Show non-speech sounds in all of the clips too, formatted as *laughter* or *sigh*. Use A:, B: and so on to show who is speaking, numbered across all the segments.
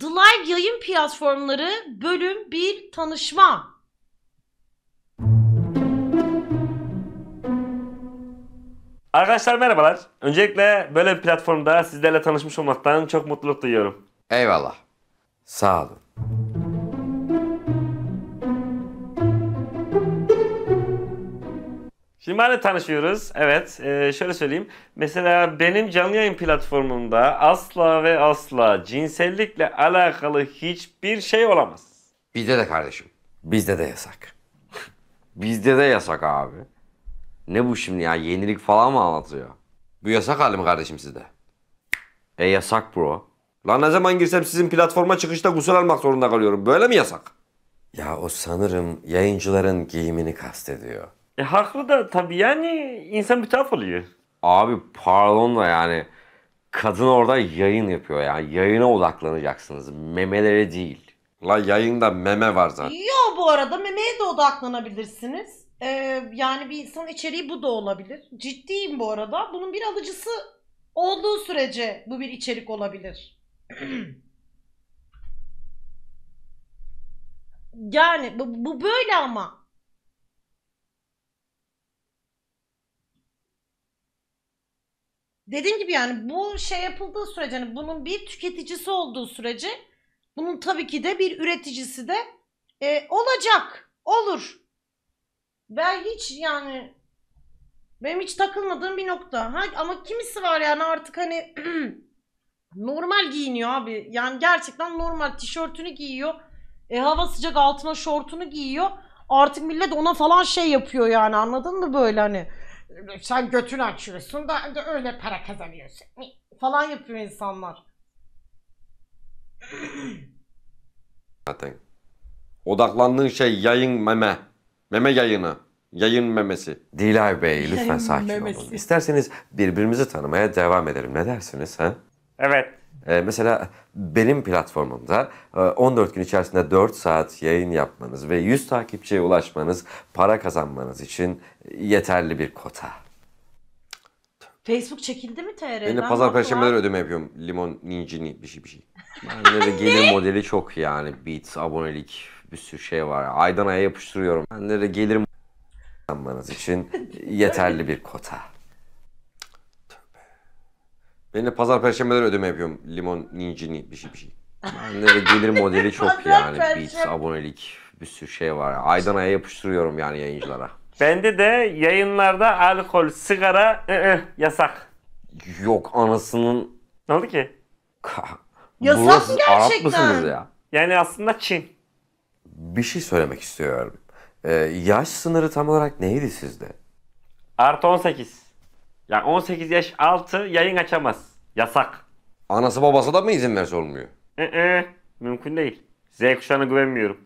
A: The Live Yayın Platformları Bölüm 1 Tanışma
B: Arkadaşlar merhabalar. Öncelikle böyle bir platformda sizlerle tanışmış olmaktan çok mutluluk duyuyorum. Eyvallah. Sağ olun. Liman'la tanışıyoruz. Evet. E, şöyle söyleyeyim. Mesela benim canlı yayın platformumda asla ve asla cinsellikle alakalı hiçbir şey olamaz. Bizde de kardeşim. Bizde de yasak. *laughs* Bizde de yasak abi. Ne bu şimdi ya? Yenilik falan mı anlatıyor? Bu yasak hali mi kardeşim sizde? E yasak bro. Lan ne zaman girsem sizin platforma çıkışta gusül almak zorunda kalıyorum. Böyle mi yasak? Ya o sanırım yayıncıların giyimini kastediyor. E haklı da tabii yani insan bir taraf oluyor. Abi pardon da yani kadın orada yayın yapıyor yani. Yayına odaklanacaksınız. Memelere değil. La yayında meme var zaten.
A: Yo bu arada memeye de odaklanabilirsiniz. Ee, yani bir insan içeriği bu da olabilir. Ciddiyim bu arada. Bunun bir alıcısı olduğu sürece bu bir içerik olabilir. *clears throat* yani bu, bu böyle ama. dediğim gibi yani bu şey yapıldığı sürece hani bunun bir tüketicisi olduğu sürece bunun tabii ki de bir üreticisi de e, olacak. Olur. Ben hiç yani benim hiç takılmadığım bir nokta. Ha, ama kimisi var yani artık hani *clears throat* normal giyiniyor abi. Yani gerçekten normal tişörtünü giyiyor. E, hava sıcak altına şortunu giyiyor. Artık millet ona falan şey yapıyor yani anladın mı böyle hani sen götünü açıyorsun da, da öyle para kazanıyorsun falan yapıyor insanlar.
B: Zaten odaklandığın şey yayın meme. Meme yayını. Yayın memesi. Dilay Bey lütfen Yayın sakin memesi. olun. İsterseniz birbirimizi tanımaya devam edelim. Ne dersiniz ha? Evet. E, mesela benim platformumda e, 14 gün içerisinde 4 saat yayın yapmanız ve 100 takipçiye ulaşmanız para kazanmanız için yeterli bir kota.
A: Facebook çekildi mi TR'den? Ben de pazar perşembeleri
B: ödeme yapıyorum. Limon, nincini bir şey bir şey.
A: Bende de gelir *laughs* modeli
B: çok yani. Beats, abonelik bir sürü şey var. Aydan aya yapıştırıyorum. Bende de gelir kazanmanız için *laughs* yeterli bir kota. Ben de pazar perşembeleri ödeme yapıyorum. Limon, nincini bir şey bir şey. Ben de gelir modeli çok yani. Beats, abonelik bir sürü şey var. Aydan aya yapıştırıyorum yani yayıncılara. Bende de yayınlarda alkol, sigara ı ı, yasak. Yok anasının... Ne oldu ki? Yasak mı Burası Arap gerçekten? mısınız ya? Yani aslında Çin. Bir şey söylemek istiyorum. Ee, yaş sınırı tam olarak neydi sizde? Artı 18. Yani 18 yaş altı yayın açamaz. Yasak. Anası babası da mı izin verse olmuyor? Ee, mümkün değil. Z kuşağına güvenmiyorum.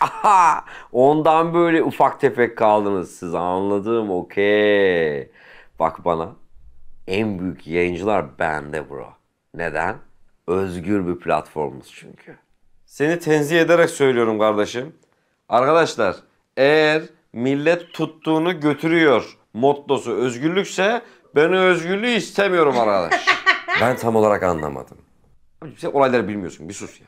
B: Aha! Ondan böyle ufak tefek kaldınız siz anladım okey. Bak bana en büyük yayıncılar bende bro. Neden? Özgür bir platformuz çünkü. Seni tenzih ederek söylüyorum kardeşim. Arkadaşlar eğer millet tuttuğunu götürüyor mottosu özgürlükse ben özgürlüğü istemiyorum arkadaş. *laughs* ben tam olarak anlamadım. sen olayları bilmiyorsun bir sus ya.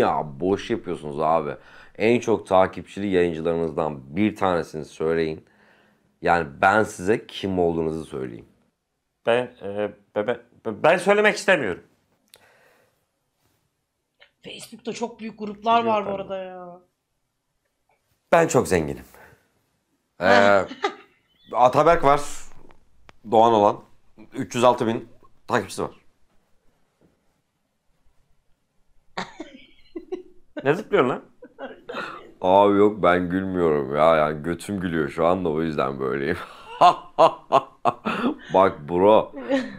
B: Ya boş yapıyorsunuz abi. En çok takipçili yayıncılarınızdan bir tanesini söyleyin. Yani ben size kim olduğunuzu söyleyeyim. Ben e, ben, ben söylemek istemiyorum.
A: Facebook'ta çok büyük gruplar var bu arada ya.
B: Ben çok zenginim. Ee, *laughs* Ataberk var. Doğan olan. 306 bin takipçisi var. *laughs* ne zıplıyorsun lan? Abi yok ben gülmüyorum ya. Yani götüm gülüyor şu anda o yüzden böyleyim. *laughs* Bak bro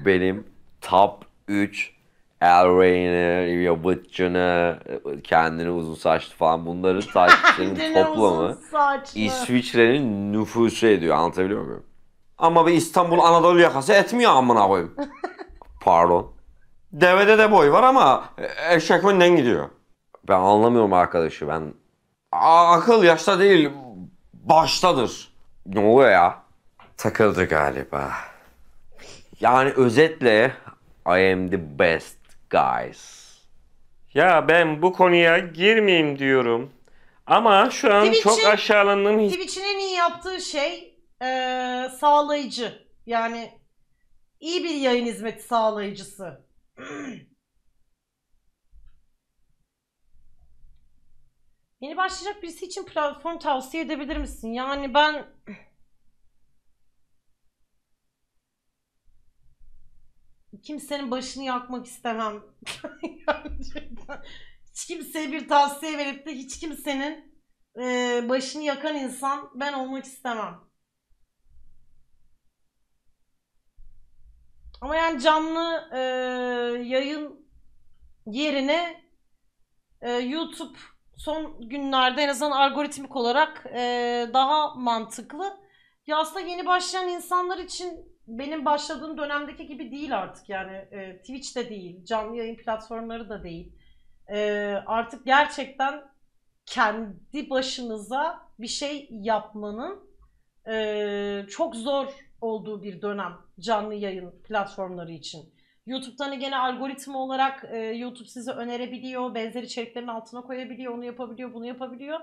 B: benim top 3 El Rey'ini, ya Butch'ını, kendini uzun saçlı falan bunların saçlarının *laughs* toplamı İsviçre'nin nüfusu ediyor. Anlatabiliyor muyum? Ama bir İstanbul Anadolu yakası etmiyor amına koyayım. *laughs* Pardon. Devede de boy var ama eşek önden gidiyor. Ben anlamıyorum arkadaşı ben. A akıl yaşta değil, baştadır. Ne oluyor ya? Takıldı galiba. Yani özetle I am the best guys. Ya ben bu konuya girmeyeyim diyorum. Ama şu an Twitch'in- çok aşağılandığım his-
A: Twitch'in en iyi yaptığı şey eee, sağlayıcı. Yani iyi bir yayın hizmeti sağlayıcısı. Yeni *clears throat* başlayacak birisi için platform tavsiye edebilir misin? Yani ben kimsenin başını yakmak istemem. *laughs* hiç kimseye bir tavsiye verip de hiç kimsenin e, başını yakan insan ben olmak istemem. Ama yani canlı e, yayın yerine e, YouTube son günlerde en azından algoritmik olarak e, daha mantıklı. Ya aslında yeni başlayan insanlar için benim başladığım dönemdeki gibi değil artık yani e, Twitch de değil, canlı yayın platformları da değil. E, artık gerçekten kendi başınıza bir şey yapmanın e, çok zor olduğu bir dönem canlı yayın platformları için. YouTube'da hani gene algoritma olarak e, YouTube size önerebiliyor, benzer içeriklerin altına koyabiliyor, onu yapabiliyor, bunu yapabiliyor.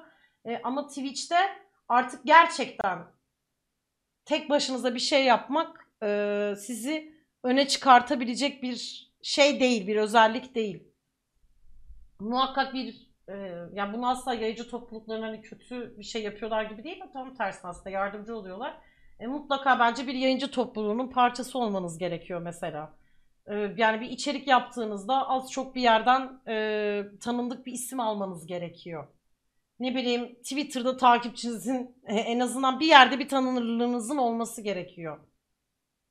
A: E, ama Twitch'te artık gerçekten tek başınıza bir şey yapmak e, sizi öne çıkartabilecek bir şey değil, bir özellik değil. Muhakkak bir e, yani bunu asla yayıcı topluluklarına hani kötü bir şey yapıyorlar gibi değil mi? Tam tersine aslında yardımcı oluyorlar. E, mutlaka bence bir yayıncı topluluğunun parçası olmanız gerekiyor mesela. yani bir içerik yaptığınızda az çok bir yerden e, tanındık bir isim almanız gerekiyor ne bileyim Twitter'da takipçinizin e, en azından bir yerde bir tanınırlığınızın olması gerekiyor.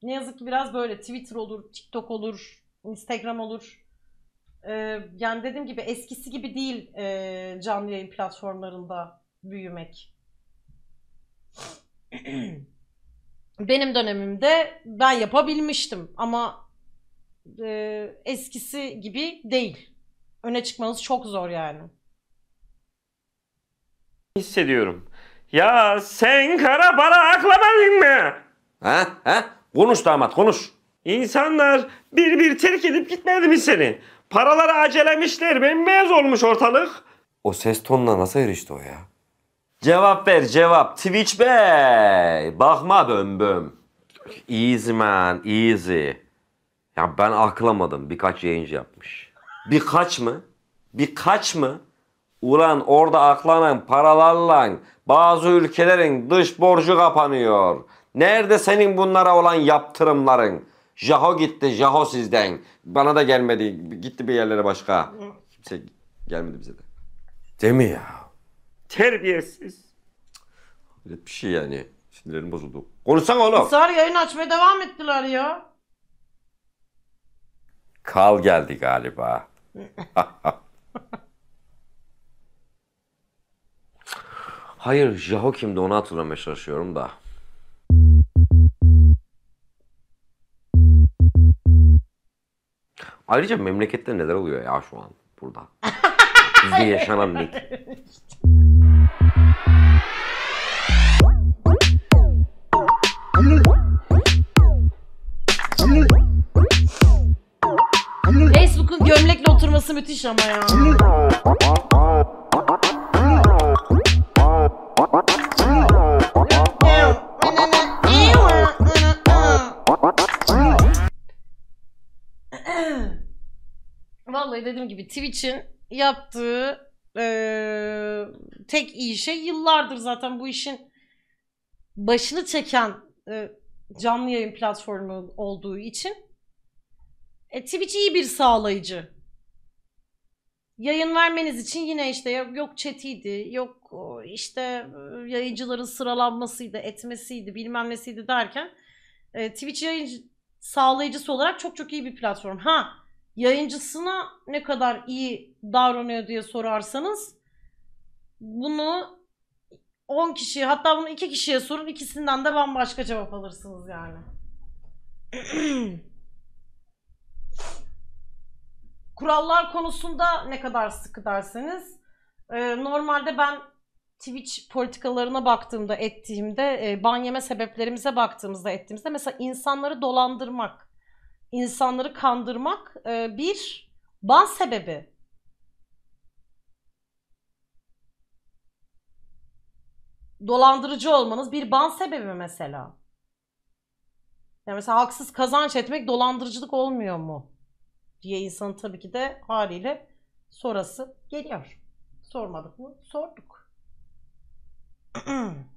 A: Ne yazık ki biraz böyle Twitter olur, TikTok olur, Instagram olur. Ee, yani dediğim gibi eskisi gibi değil e, canlı yayın platformlarında büyümek. *clears throat* Benim dönemimde ben yapabilmiştim ama e, eskisi gibi değil. Öne çıkmanız çok zor yani.
B: Hissediyorum. Ya sen kara para aklamadın mı? Ha? Ha? Konuş damat konuş. İnsanlar bir bir terk edip gitmedi mi seni? Paraları acelemişler. Bembeyaz olmuş ortalık. O ses tonuna nasıl erişti o ya? Cevap ver cevap. Twitch bey. Bakma bömböm. Easy man easy. Ya ben aklamadım. Birkaç yayıncı yapmış. Birkaç mı? Birkaç mı? Ulan orada aklanan paralarla bazı ülkelerin dış borcu kapanıyor. Nerede senin bunlara olan yaptırımların? Jaho gitti, Jaho sizden. Bana da gelmedi. Gitti bir yerlere başka. Kimse gelmedi bize de. Değil mi ya?
A: Terbiyesiz.
B: Hayret bir şey yani. Sinirlerim bozuldu. Konuşsana oğlum.
A: Sar yayın açmaya devam ettiler ya.
B: Kal geldi galiba. *laughs* Hayır, Jaho kimdi onu hatırlamaya çalışıyorum da. Ayrıca memlekette neler oluyor ya şu an burada?
A: Bizde *laughs* yaşanan ne? Facebook'un gömlekle oturması müthiş ama ya. *laughs* dolayı dediğim gibi Twitch'in yaptığı e, tek iyi şey yıllardır zaten bu işin başını çeken e, canlı yayın platformu olduğu için e, Twitch iyi bir sağlayıcı. Yayın vermeniz için yine işte yok, yok chat'iydi, yok işte e, yayıncıların sıralanmasıydı, etmesiydi, bilmem nesiydi derken e, Twitch yayın sağlayıcısı olarak çok çok iyi bir platform. Ha yayıncısına ne kadar iyi davranıyor diye sorarsanız bunu 10 kişiye hatta bunu 2 kişiye sorun ikisinden de bambaşka cevap alırsınız yani. *clears throat* Kurallar konusunda ne kadar sıkı derseniz e, normalde ben Twitch politikalarına baktığımda ettiğimde e, ban yeme sebeplerimize baktığımızda ettiğimizde mesela insanları dolandırmak insanları kandırmak e, bir ban sebebi. Dolandırıcı olmanız bir ban sebebi mesela. Yani mesela haksız kazanç etmek dolandırıcılık olmuyor mu? Diye insan tabii ki de haliyle sorası geliyor. Sormadık mı? Sorduk. *clears throat* *clears throat*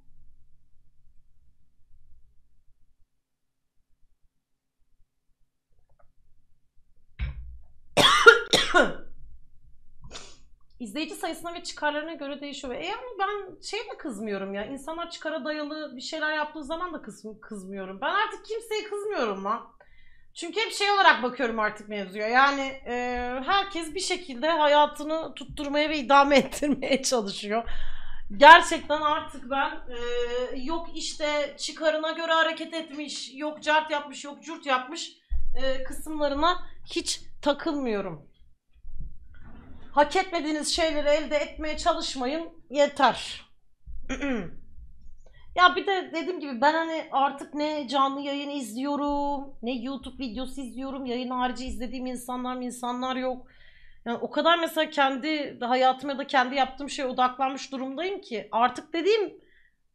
A: izleyici sayısına ve çıkarlarına göre değişiyor. E ama ben şey de kızmıyorum ya. İnsanlar çıkara dayalı bir şeyler yaptığı zaman da kız, kızmıyorum. Ben artık kimseye kızmıyorum lan. Çünkü hep şey olarak bakıyorum artık mevzuya. Yani e, herkes bir şekilde hayatını tutturmaya ve idame *laughs* ettirmeye çalışıyor. Gerçekten artık ben e, yok işte çıkarına göre hareket etmiş, yok cart yapmış, yok cürt yapmış e, kısımlarına hiç takılmıyorum. Hak etmediğiniz şeyleri elde etmeye çalışmayın. Yeter. *clears throat* ya bir de dediğim gibi ben hani artık ne canlı yayın izliyorum, ne YouTube videosu izliyorum. Yayın harici izlediğim insanlar mı insanlar yok. Yani o kadar mesela kendi hayatıma da kendi yaptığım şeye odaklanmış durumdayım ki. Artık dediğim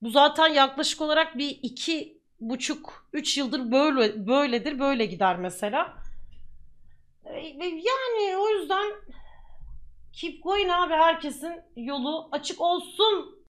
A: bu zaten yaklaşık olarak bir iki buçuk, üç yıldır böyle böyledir, böyle gider mesela. Yani o yüzden Keep going abi herkesin yolu açık olsun.